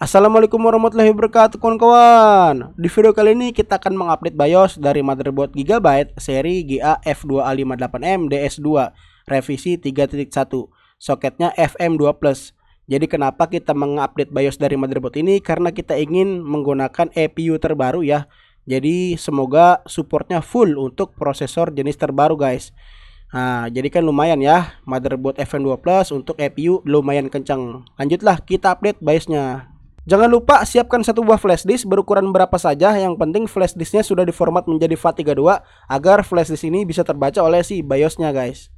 Assalamualaikum warahmatullahi wabarakatuh kawan-kawan Di video kali ini kita akan mengupdate BIOS dari motherboard Gigabyte seri GA-F2A58M DS2 revisi 3.1 soketnya FM2+. Jadi kenapa kita mengupdate BIOS dari motherboard ini karena kita ingin menggunakan EPU terbaru ya jadi semoga supportnya full untuk prosesor jenis terbaru guys Nah, jadi kan lumayan ya motherboard FM2 Plus untuk EPU lumayan kencang. Lanjutlah kita update BIOSnya. Jangan lupa siapkan satu buah flash disk berukuran berapa saja, yang penting flash disknya sudah diformat menjadi FAT32 agar flash disk ini bisa terbaca oleh si BIOSnya guys.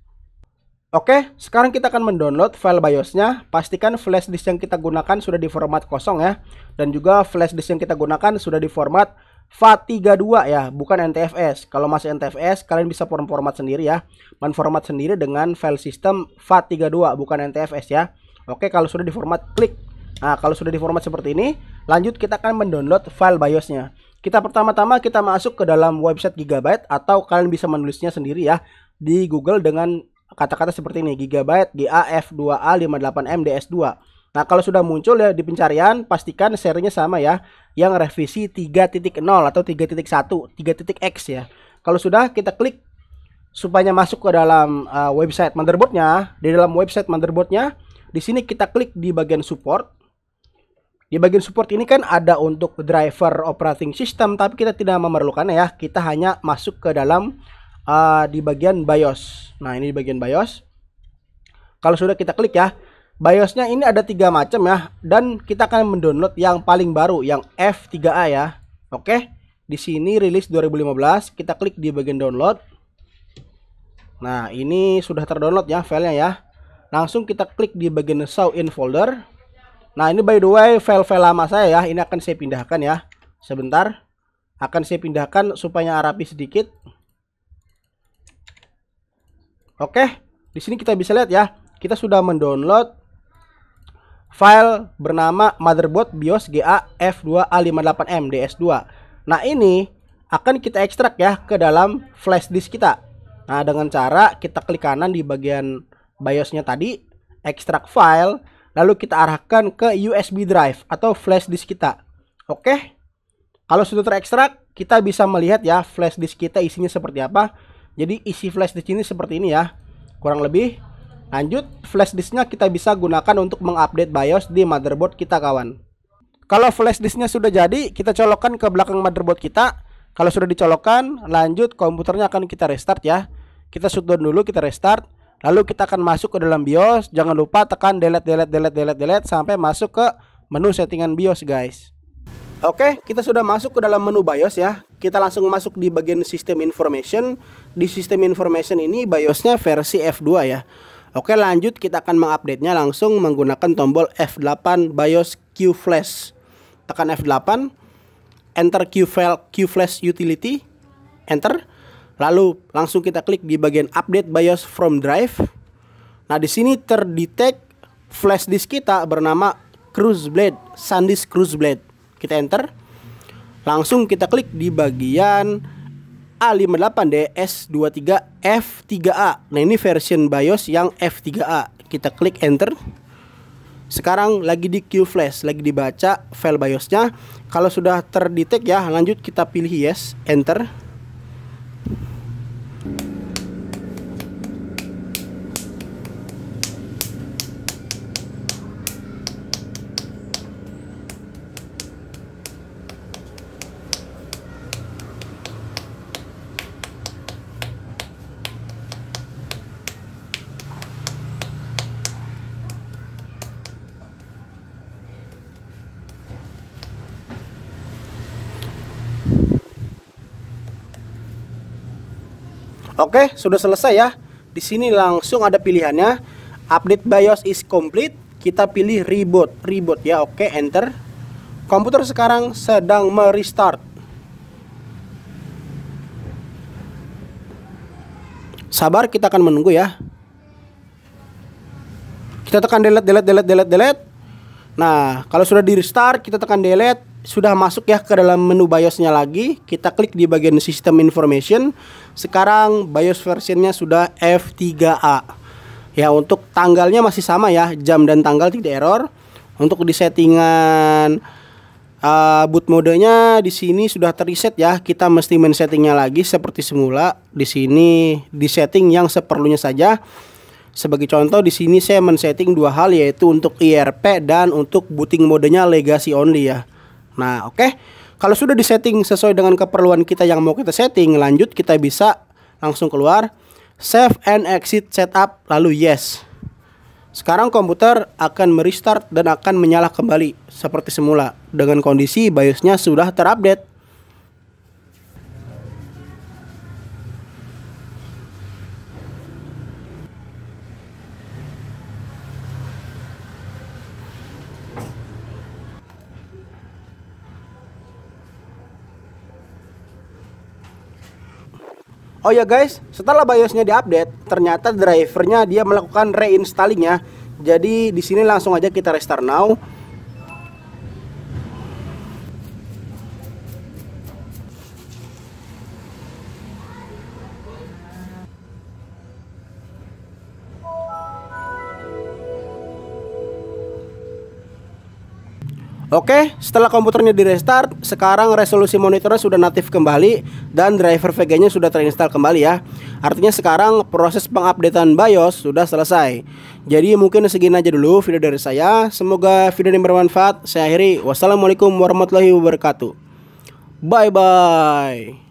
Oke, sekarang kita akan mendownload file BIOSnya. Pastikan flash disk yang kita gunakan sudah diformat kosong ya, dan juga flash disk yang kita gunakan sudah diformat FAT32 ya, bukan NTFS. Kalau masih NTFS, kalian bisa format sendiri ya, menformat sendiri dengan file system FAT32 bukan NTFS ya. Oke, kalau sudah diformat klik Nah, kalau sudah di format seperti ini, lanjut kita akan mendownload file BIOS-nya. Kita pertama-tama kita masuk ke dalam website Gigabyte atau kalian bisa menulisnya sendiri ya di Google dengan kata-kata seperti ini Gigabyte GAF2A58MDS2. Nah, kalau sudah muncul ya di pencarian, pastikan serinya sama ya, yang revisi 3.0 atau 3.1, 3.x ya. Kalau sudah kita klik supaya masuk ke dalam uh, website motherboardnya, di dalam website motherboardnya, di sini kita klik di bagian support, di bagian support ini kan ada untuk driver operating system, tapi kita tidak memerlukan ya. Kita hanya masuk ke dalam uh, di bagian BIOS. Nah, ini di bagian BIOS. Kalau sudah kita klik ya, BIOSnya ini ada tiga macam ya, dan kita akan mendownload yang paling baru, yang F3A ya. Oke, di sini rilis 2015, kita klik di bagian download. Nah, ini sudah terdownload ya filenya ya. Langsung kita klik di bagian show in folder. Nah ini by the way file-file lama saya ya ini akan saya pindahkan ya sebentar akan saya pindahkan supaya rapi sedikit. Oke di sini kita bisa lihat ya kita sudah mendownload file bernama motherboard BIOS GA F2A58M DS2. Nah ini akan kita ekstrak ya ke dalam flash disk kita. Nah dengan cara kita klik kanan di bagian BIOSnya tadi, ekstrak file lalu kita arahkan ke USB drive atau flash disk kita. Oke. Kalau sudah terekstrak, kita bisa melihat ya flash disk kita isinya seperti apa. Jadi isi flash disk ini seperti ini ya. Kurang lebih. Lanjut, flash disknya kita bisa gunakan untuk mengupdate BIOS di motherboard kita kawan. Kalau flash disknya sudah jadi, kita colokkan ke belakang motherboard kita. Kalau sudah dicolokkan, lanjut komputernya akan kita restart ya. Kita shutdown dulu, kita restart. Lalu kita akan masuk ke dalam BIOS. Jangan lupa tekan delete delete delete delete delete sampai masuk ke menu settingan BIOS, guys. Oke, kita sudah masuk ke dalam menu BIOS ya. Kita langsung masuk di bagian System Information. Di System Information ini BIOSnya versi F2 ya. Oke, lanjut kita akan mengupdate-nya langsung menggunakan tombol F8 BIOS Q Flash. Tekan F8, enter Q file Q Flash Utility, enter. Lalu langsung kita klik di bagian update BIOS from drive. Nah, di sini terdetek flash disk kita bernama Cruise Blade, SanDisk Cruise Blade. Kita enter. Langsung kita klik di bagian A58DS23F3A. Nah, ini version BIOS yang F3A. Kita klik enter. Sekarang lagi di Q flash, lagi dibaca file BIOS-nya. Kalau sudah terdetek ya, lanjut kita pilih yes, enter. Oke, sudah selesai ya. Di sini langsung ada pilihannya. Update BIOS is complete. Kita pilih reboot, reboot ya. Oke, enter. Komputer sekarang sedang merestart. Sabar, kita akan menunggu ya. Kita tekan delete, delete, delete, delete, delete. Nah, kalau sudah di restart, kita tekan delete sudah masuk ya ke dalam menu BIOS-nya lagi. Kita klik di bagian sistem Information. Sekarang BIOS versionnya sudah F3A. Ya, untuk tanggalnya masih sama ya, jam dan tanggal tidak error. Untuk di settingan uh, boot modenya di sini sudah terreset ya. Kita mesti men settingnya lagi seperti semula. Di sini di setting yang seperlunya saja. Sebagai contoh di sini saya men-setting dua hal yaitu untuk IRP dan untuk booting modenya legacy only ya. Nah, oke. Okay. Kalau sudah disetting sesuai dengan keperluan kita yang mau kita setting, lanjut kita bisa langsung keluar save and exit setup lalu yes. Sekarang komputer akan merestart dan akan menyala kembali seperti semula dengan kondisi BIOSnya sudah terupdate. Oh ya guys, setelah BIOSnya diupdate, ternyata drivernya dia melakukan reinstallingnya. Jadi di sini langsung aja kita restart now. Oke, setelah komputernya di restart, sekarang resolusi monitornya sudah natif kembali dan driver vga nya sudah terinstall kembali ya. Artinya sekarang proses pengupdatean BIOS sudah selesai. Jadi mungkin segini aja dulu video dari saya. Semoga video ini bermanfaat. Saya akhiri. Wassalamualaikum warahmatullahi wabarakatuh. Bye bye.